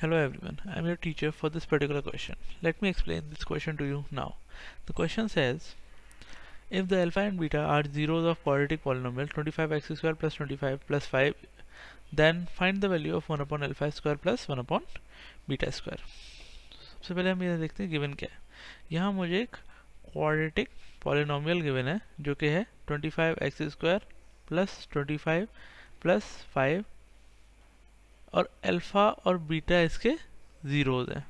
Hello everyone, I am your teacher for this particular question. Let me explain this question to you now. The question says, if the alpha and beta are zeros of quadratic polynomial 25x squared plus 25 plus 5, then find the value of 1 upon alpha square plus 1 upon beta square. सबसे पहले हम ये देखते हैं given क्या है यहाँ मुझे एक क्वाड्रेटिक पॉलिनोमियल गिवन है जो कि है 25x स्क्वायर प्लस 25 प्लस 5 और अल्फ़ा और बीटा इसके ज़ीरोज़ हैं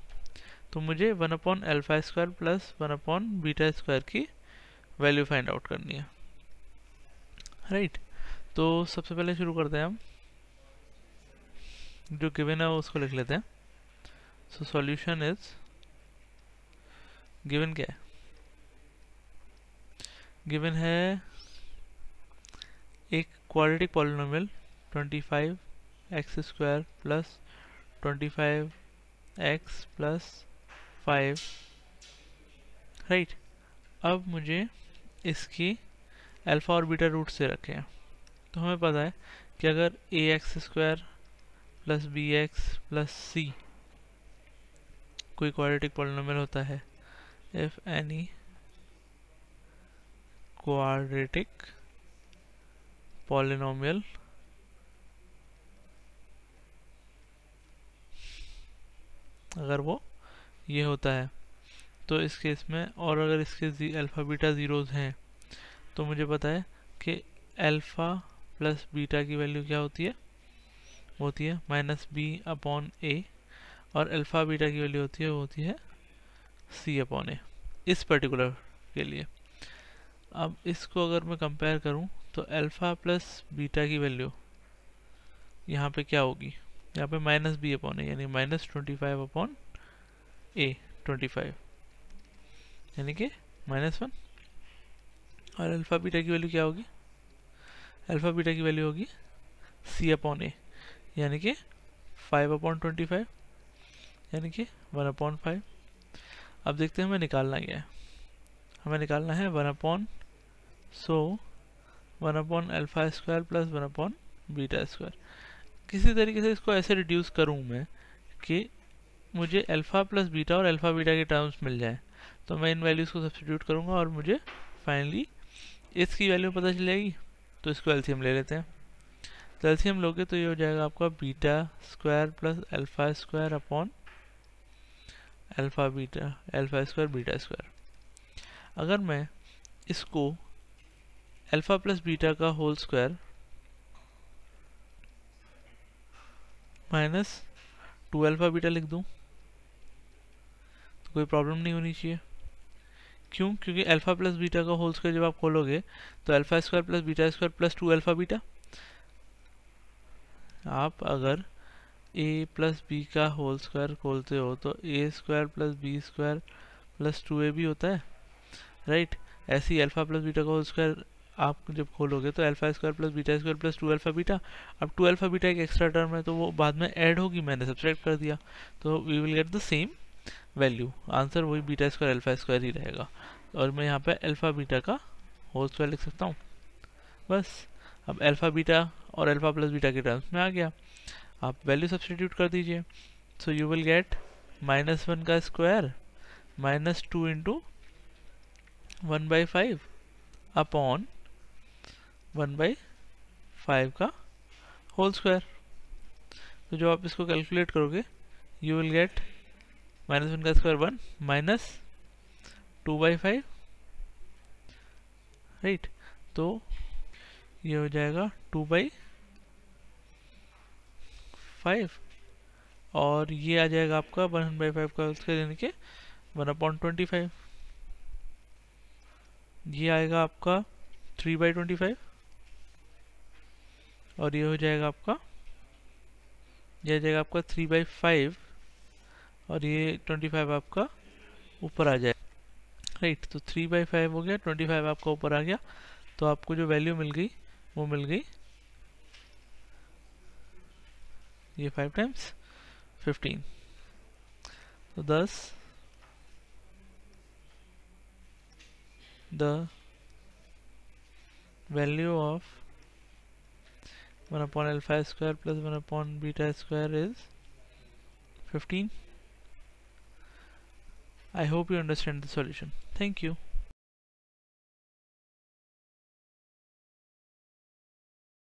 तो मुझे one upon alpha square plus one upon beta square की वैल्यू फाइंड आउट करनी है राइट right. तो सबसे पहले शुरू करते हैं हम जो गिवन है उसको लिख लेते हैं सो सॉल्यूशन इज गिवन क्या है गिवन है एक quadratic polynomial five x square plus twenty five x plus five right अब मुझे इसकी अल्फ़ा और बीटा रूट से रखें तो हमें पता है कि अगर a x square plus b x plus c कोई क्वाड्रेटिक पॉलिनोमियल होता है इफ़ एनी क्वाड्रेटिक पॉलिनोमियल अगर वो ये होता है तो इस केस में और अगर इसके अल्फ़ा बीटा ज़ीरोज़ हैं तो मुझे पता है कि अल्फ़ा प्लस बीटा की वैल्यू क्या होती है वो होती है माइनस बी अपॉन ए और अल्फ़ा बीटा की वैल्यू होती है वो होती है सी अपॉन ए इस पर्टिकुलर के लिए अब इसको अगर मैं कंपेयर करूं तो अल्फ़ा प्लस बीटा की वैल्यू यहाँ पे क्या होगी यहाँ पे माइनस बी अपॉन ए यानी minus twenty five upon a twenty five यानी कि माइनस वन और अल्फ़ा बीटा की वैल्यू क्या होगी अल्फ़ा बीटा की वैल्यू होगी सी अपॉन ए यानी कि फाइव अपॉन ट्वेंटी फाइव यानी कि वन अपॉन फाइव अब देखते हैं हमें निकालना क्या है हमें निकालना है one upon so one upon alpha square plus one upon beta square किसी तरीके से इसको ऐसे रिड्यूस करूँ मैं कि मुझे अल्फ़ा प्लस बीटा और अल्फ़ा बीटा के टर्म्स मिल जाएँ तो मैं इन वैल्यूज़ को सब्सटीट्यूट करूँगा और मुझे फाइनली इसकी वैल्यू पता चल जाएगी तो इसको एल्सीयम ले लेते हैं तो एल्सीयम लोगे तो ये हो जाएगा आपका beta square plus alpha square upon alpha beta alpha square beta square अगर मैं इसको अल्फ़ा प्लस बीटा का whole square minus two alpha beta लिख दूँ तो कोई प्रॉब्लम नहीं होनी चाहिए क्यों क्योंकि अल्फ़ा प्लस बीटा का होल स्क्वायर जब आप खोलोगे तो alpha square plus beta square plus two alpha beta आप अगर ए प्लस बी का होल स्क्वायर खोलते हो तो a square plus b square plus two a भी होता है राइट ऐसे ही अल्फ़ा प्लस बीटा का होल स्क्वायर आप जब खोलोगे तो alpha square plus beta square plus two alpha beta अब टू अल्फा बीटा एक एक्स्ट्रा टर्म है तो वो बाद में ऐड होगी मैंने सब्सट्रैक्ट कर दिया तो we will get the same value answer वही बीटा स्क्वायर अल्फा स्क्वायर ही रहेगा और मैं यहाँ पर अल्फा बीटा का होल स्क्वायर लिख सकता हूँ बस अब अल्फ़ा बीटा और अल्फ़ा प्लस बीटा के टर्म्स में आ गया आप वैल्यू सब्सटीट्यूट कर दीजिए so you will get minus one का square minus two into one by five upon one by five का होल स्क्वायर तो जो आप इसको कैलकुलेट करोगे you will get minus one का square one minus two by five right तो ये हो जाएगा टू बाई फाइव और ये आ जाएगा आपका वन बाई फाइव का स्क्वायर यानी कि वन अपॉइंट ट्वेंटी फाइव ये आएगा आपका थ्री बाई ट्वेंटी फाइव और ये हो जाएगा आपका यह आ जाएगा आपका थ्री बाई फाइव और ये ट्वेंटी फाइव आपका ऊपर आ जाए राइट तो थ्री बाई फाइव हो गया ट्वेंटी फाइव आपका ऊपर आ गया तो आपको जो वैल्यू मिल गई वो मिल गई ये फाइव टाइम्स फिफ्टीन तो दस the value of 1 upon alpha square plus 1 upon beta square is 15. I hope you understand the solution. Thank you.